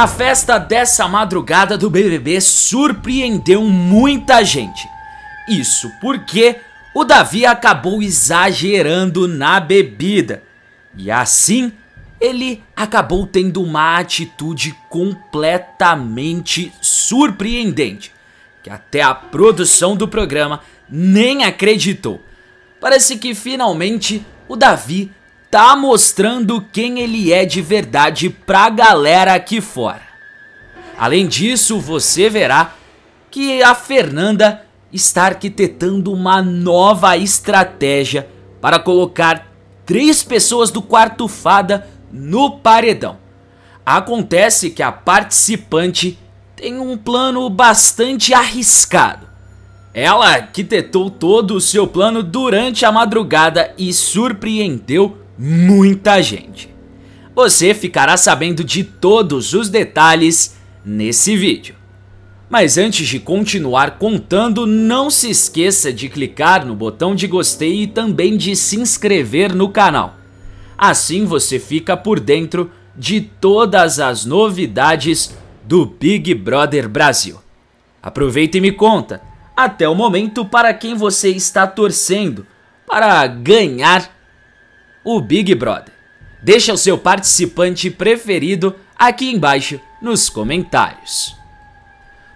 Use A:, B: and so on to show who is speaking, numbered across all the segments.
A: A festa dessa madrugada do BBB surpreendeu muita gente. Isso porque o Davi acabou exagerando na bebida. E assim, ele acabou tendo uma atitude completamente surpreendente, que até a produção do programa nem acreditou. Parece que finalmente o Davi tá mostrando quem ele é de verdade pra galera aqui fora. Além disso, você verá que a Fernanda está arquitetando uma nova estratégia para colocar três pessoas do quarto fada no paredão. Acontece que a participante tem um plano bastante arriscado. Ela arquitetou todo o seu plano durante a madrugada e surpreendeu muita gente. Você ficará sabendo de todos os detalhes nesse vídeo. Mas antes de continuar contando, não se esqueça de clicar no botão de gostei e também de se inscrever no canal. Assim você fica por dentro de todas as novidades do Big Brother Brasil. Aproveita e me conta, até o momento, para quem você está torcendo para ganhar o Big Brother? Deixa o seu participante preferido aqui embaixo nos comentários.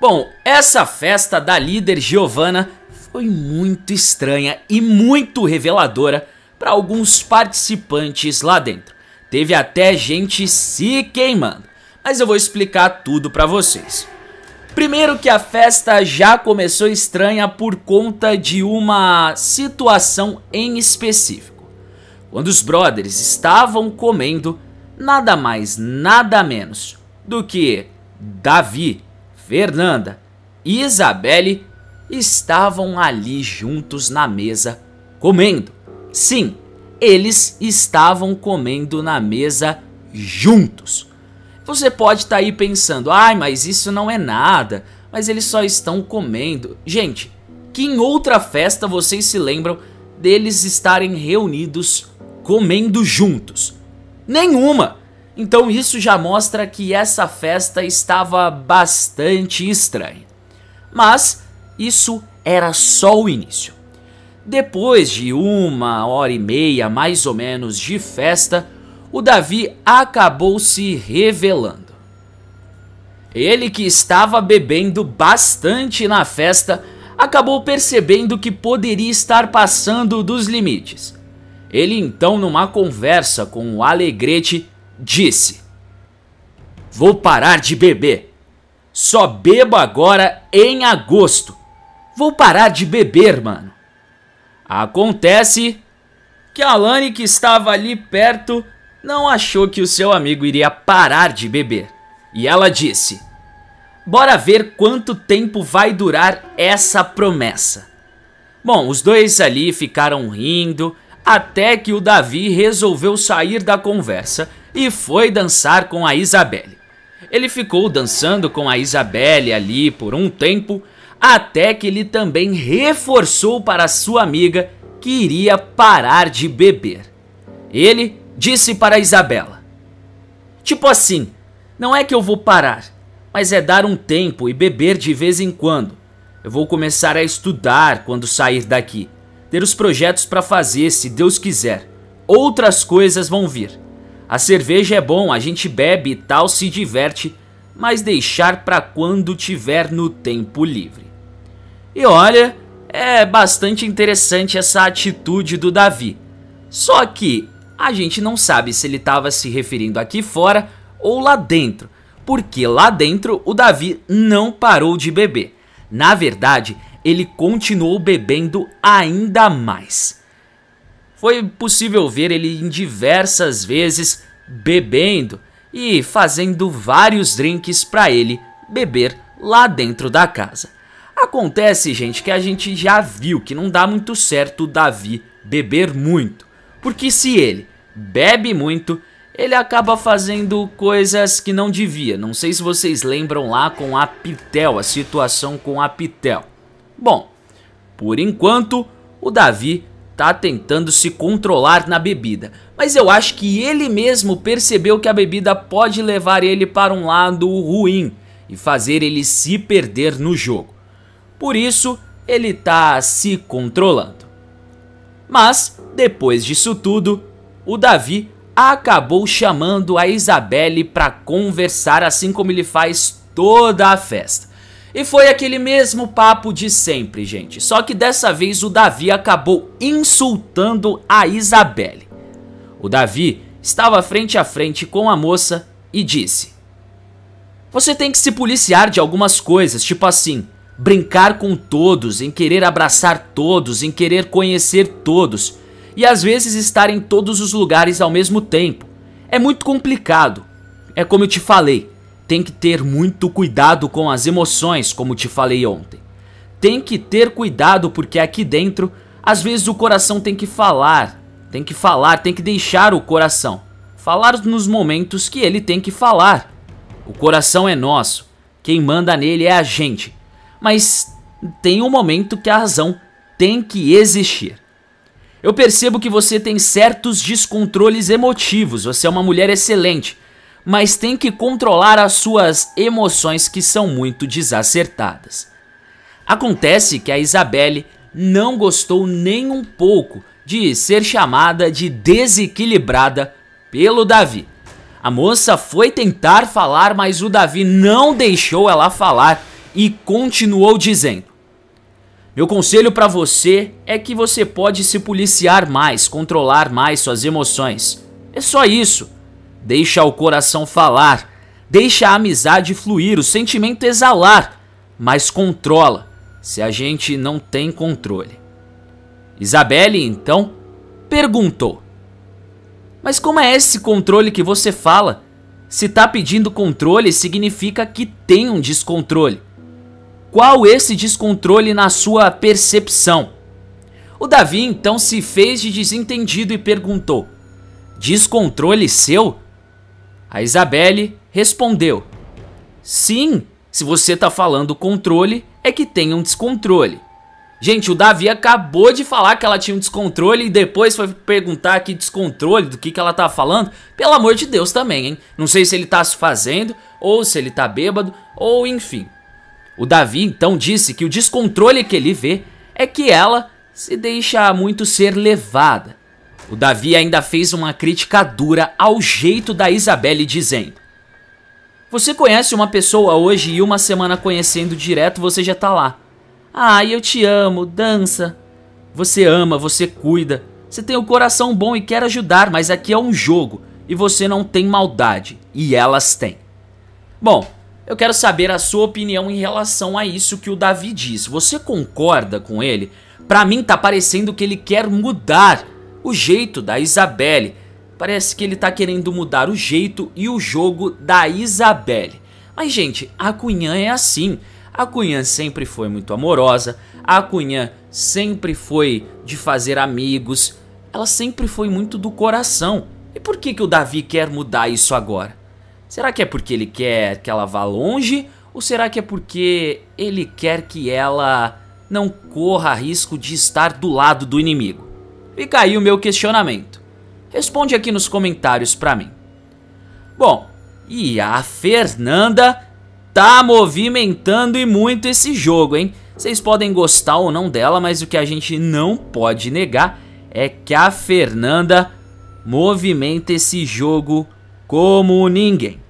A: Bom, essa festa da líder Giovana foi muito estranha e muito reveladora para alguns participantes lá dentro. Teve até gente se queimando, mas eu vou explicar tudo para vocês. Primeiro que a festa já começou estranha por conta de uma situação em específico quando os brothers estavam comendo nada mais, nada menos do que Davi, Fernanda e Isabelle estavam ali juntos na mesa comendo. Sim, eles estavam comendo na mesa juntos. Você pode estar tá aí pensando, ai, ah, mas isso não é nada, mas eles só estão comendo. Gente, que em outra festa vocês se lembram deles estarem reunidos comendo juntos. Nenhuma! Então isso já mostra que essa festa estava bastante estranha. Mas isso era só o início. Depois de uma hora e meia mais ou menos de festa, o Davi acabou se revelando. Ele que estava bebendo bastante na festa acabou percebendo que poderia estar passando dos limites. Ele então, numa conversa com o Alegrete, disse: Vou parar de beber. Só bebo agora em agosto. Vou parar de beber, mano. Acontece que a Lani que estava ali perto não achou que o seu amigo iria parar de beber. E ela disse: Bora ver quanto tempo vai durar essa promessa. Bom, os dois ali ficaram rindo até que o Davi resolveu sair da conversa e foi dançar com a Isabelle. Ele ficou dançando com a Isabelle ali por um tempo, até que ele também reforçou para sua amiga que iria parar de beber. Ele disse para a Isabela: Tipo assim, não é que eu vou parar, mas é dar um tempo e beber de vez em quando. Eu vou começar a estudar quando sair daqui ter os projetos para fazer se Deus quiser. Outras coisas vão vir. A cerveja é bom, a gente bebe e tal, se diverte, mas deixar para quando tiver no tempo livre. E olha, é bastante interessante essa atitude do Davi. Só que a gente não sabe se ele estava se referindo aqui fora ou lá dentro, porque lá dentro o Davi não parou de beber. Na verdade, ele continuou bebendo ainda mais. Foi possível ver ele em diversas vezes bebendo e fazendo vários drinks para ele beber lá dentro da casa. Acontece, gente, que a gente já viu que não dá muito certo o Davi beber muito, porque se ele bebe muito, ele acaba fazendo coisas que não devia. Não sei se vocês lembram lá com a Pitel, a situação com a Pitel. Bom, por enquanto, o Davi tá tentando se controlar na bebida, mas eu acho que ele mesmo percebeu que a bebida pode levar ele para um lado ruim e fazer ele se perder no jogo. Por isso, ele tá se controlando. Mas, depois disso tudo, o Davi acabou chamando a Isabelle para conversar, assim como ele faz toda a festa. E foi aquele mesmo papo de sempre, gente. Só que dessa vez o Davi acabou insultando a Isabelle. O Davi estava frente a frente com a moça e disse: Você tem que se policiar de algumas coisas, tipo assim, brincar com todos, em querer abraçar todos, em querer conhecer todos, e às vezes estar em todos os lugares ao mesmo tempo. É muito complicado. É como eu te falei, tem que ter muito cuidado com as emoções, como te falei ontem. Tem que ter cuidado porque aqui dentro, às vezes o coração tem que falar, tem que falar, tem que deixar o coração falar nos momentos que ele tem que falar. O coração é nosso, quem manda nele é a gente, mas tem um momento que a razão tem que existir. Eu percebo que você tem certos descontroles emotivos, você é uma mulher excelente, mas tem que controlar as suas emoções que são muito desacertadas. Acontece que a Isabelle não gostou nem um pouco de ser chamada de desequilibrada pelo Davi. A moça foi tentar falar, mas o Davi não deixou ela falar e continuou dizendo: Meu conselho para você é que você pode se policiar mais, controlar mais suas emoções. É só isso. Deixa o coração falar, deixa a amizade fluir, o sentimento exalar, mas controla se a gente não tem controle. Isabelle, então, perguntou: Mas como é esse controle que você fala? Se tá pedindo controle, significa que tem um descontrole. Qual esse descontrole na sua percepção? O Davi então se fez de desentendido e perguntou: Descontrole seu? A Isabelle respondeu: Sim, se você tá falando controle, é que tem um descontrole. Gente, o Davi acabou de falar que ela tinha um descontrole e depois foi perguntar que descontrole, do que, que ela tá falando. Pelo amor de Deus também, hein? Não sei se ele tá se fazendo, ou se ele tá bêbado, ou enfim. O Davi então disse que o descontrole que ele vê é que ela se deixa muito ser levada. O Davi ainda fez uma crítica dura ao jeito da Isabelle dizendo: Você conhece uma pessoa hoje e uma semana conhecendo direto você já tá lá. Ah, eu te amo, dança. Você ama, você cuida. Você tem o um coração bom e quer ajudar, mas aqui é um jogo e você não tem maldade. E elas têm. Bom, eu quero saber a sua opinião em relação a isso que o Davi diz. Você concorda com ele? Para mim tá parecendo que ele quer mudar o jeito da Isabelle. Parece que ele tá querendo mudar o jeito e o jogo da Isabelle. Mas, gente, a Cunhã é assim. A Cunhã sempre foi muito amorosa, a Cunhã sempre foi de fazer amigos, ela sempre foi muito do coração. E por que, que o Davi quer mudar isso agora? Será que é porque ele quer que ela vá longe? Ou será que é porque ele quer que ela não corra risco de estar do lado do inimigo? Fica aí o meu questionamento. Responde aqui nos comentários pra mim. Bom, e a Fernanda tá movimentando e muito esse jogo, hein? Vocês podem gostar ou não dela, mas o que a gente não pode negar é que a Fernanda movimenta esse jogo como ninguém.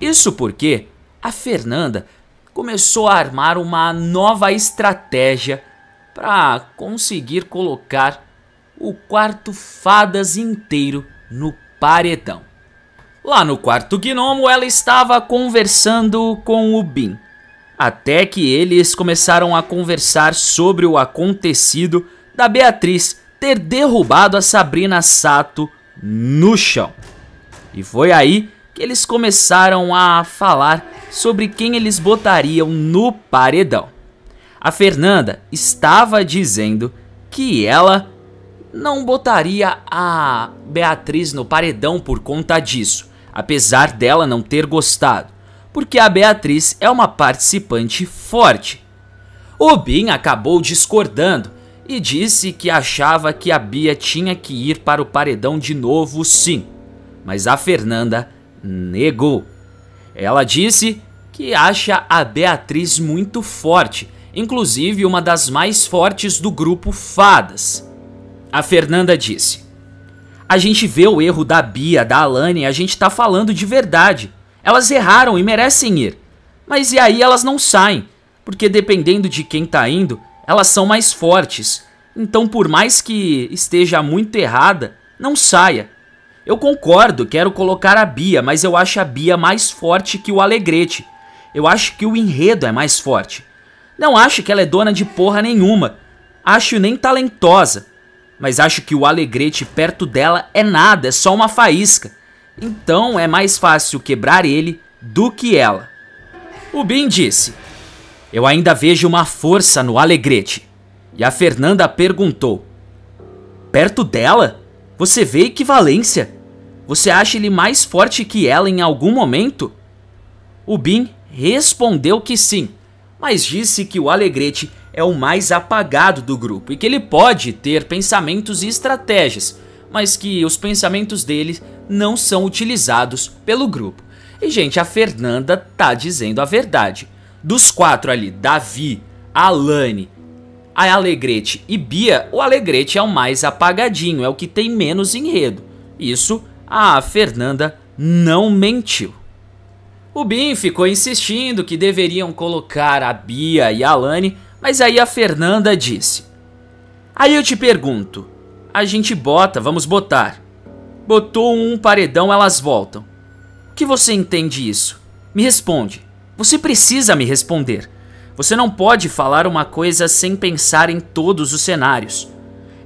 A: Isso porque a Fernanda começou a armar uma nova estratégia para conseguir colocar o quarto fadas inteiro no paredão. Lá no quarto gnomo, ela estava conversando com o Bin. Até que eles começaram a conversar sobre o acontecido da Beatriz ter derrubado a Sabrina Sato no chão. E foi aí que eles começaram a falar sobre quem eles botariam no paredão. A Fernanda estava dizendo que ela não botaria a Beatriz no paredão por conta disso, apesar dela não ter gostado, porque a Beatriz é uma participante forte. O Bin acabou discordando e disse que achava que a Bia tinha que ir para o paredão de novo, sim, mas a Fernanda negou. Ela disse que acha a Beatriz muito forte, inclusive uma das mais fortes do grupo Fadas. A Fernanda disse: A gente vê o erro da Bia, da Alane, a gente tá falando de verdade. Elas erraram e merecem ir. Mas e aí elas não saem, porque dependendo de quem tá indo, elas são mais fortes. Então, por mais que esteja muito errada, não saia. Eu concordo, quero colocar a Bia, mas eu acho a Bia mais forte que o Alegrete. Eu acho que o enredo é mais forte. Não acho que ela é dona de porra nenhuma. Acho nem talentosa. Mas acho que o alegrete perto dela é nada, é só uma faísca. Então é mais fácil quebrar ele do que ela. O Bin disse: Eu ainda vejo uma força no alegrete. E a Fernanda perguntou: Perto dela? Você vê equivalência? Você acha ele mais forte que ela em algum momento? O Bin respondeu que sim, mas disse que o alegrete é o mais apagado do grupo e que ele pode ter pensamentos e estratégias, mas que os pensamentos dele não são utilizados pelo grupo. E gente, a Fernanda tá dizendo a verdade. Dos quatro ali, Davi, Alane, a Alegrete e Bia, o Alegrete é o mais apagadinho, é o que tem menos enredo. Isso a Fernanda não mentiu. O Bin ficou insistindo que deveriam colocar a Bia e a Alane mas aí a Fernanda disse: Aí eu te pergunto, a gente bota, vamos botar. Botou um paredão, elas voltam. O que você entende isso? Me responde. Você precisa me responder. Você não pode falar uma coisa sem pensar em todos os cenários.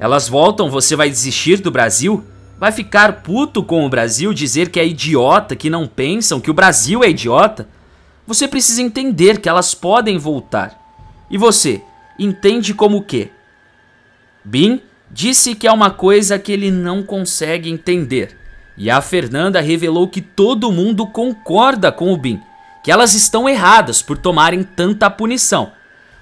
A: Elas voltam, você vai desistir do Brasil? Vai ficar puto com o Brasil, dizer que é idiota, que não pensam, que o Brasil é idiota? Você precisa entender que elas podem voltar. E você, entende como o quê? Bin disse que é uma coisa que ele não consegue entender. E a Fernanda revelou que todo mundo concorda com o Bin, que elas estão erradas por tomarem tanta punição.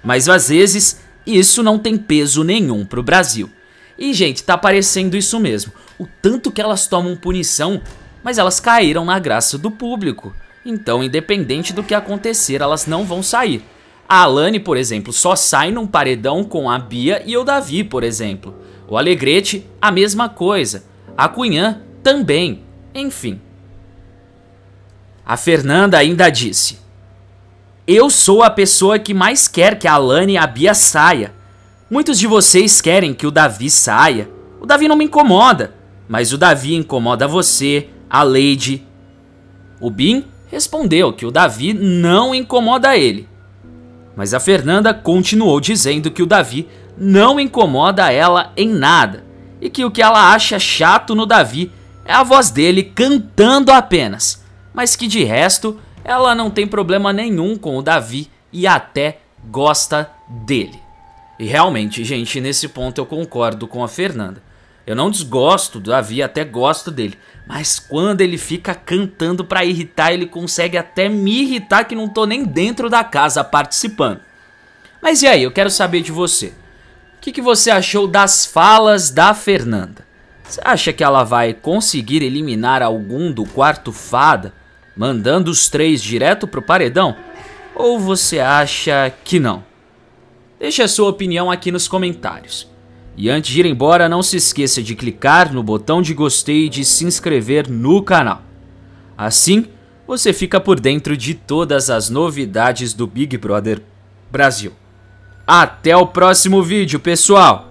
A: Mas às vezes isso não tem peso nenhum pro Brasil. E gente, tá parecendo isso mesmo. O tanto que elas tomam punição, mas elas caíram na graça do público. Então, independente do que acontecer, elas não vão sair. A Alane, por exemplo, só sai num paredão com a Bia e o Davi, por exemplo. O Alegrete, a mesma coisa. A Cunhã, também. Enfim. A Fernanda ainda disse: Eu sou a pessoa que mais quer que a Alane e a Bia saia. Muitos de vocês querem que o Davi saia. O Davi não me incomoda, mas o Davi incomoda você, a Lady. O Bin respondeu que o Davi não incomoda ele. Mas a Fernanda continuou dizendo que o Davi não incomoda ela em nada e que o que ela acha chato no Davi é a voz dele cantando apenas, mas que de resto ela não tem problema nenhum com o Davi e até gosta dele. E realmente, gente, nesse ponto eu concordo com a Fernanda. Eu não desgosto do Davi, até gosto dele, mas quando ele fica cantando para irritar, ele consegue até me irritar que não tô nem dentro da casa participando. Mas e aí, eu quero saber de você. O que, que você achou das falas da Fernanda? Você acha que ela vai conseguir eliminar algum do quarto fada, mandando os três direto pro paredão? Ou você acha que não? Deixe a sua opinião aqui nos comentários. E antes de ir embora, não se esqueça de clicar no botão de gostei e de se inscrever no canal. Assim, você fica por dentro de todas as novidades do Big Brother Brasil. Até o próximo vídeo, pessoal!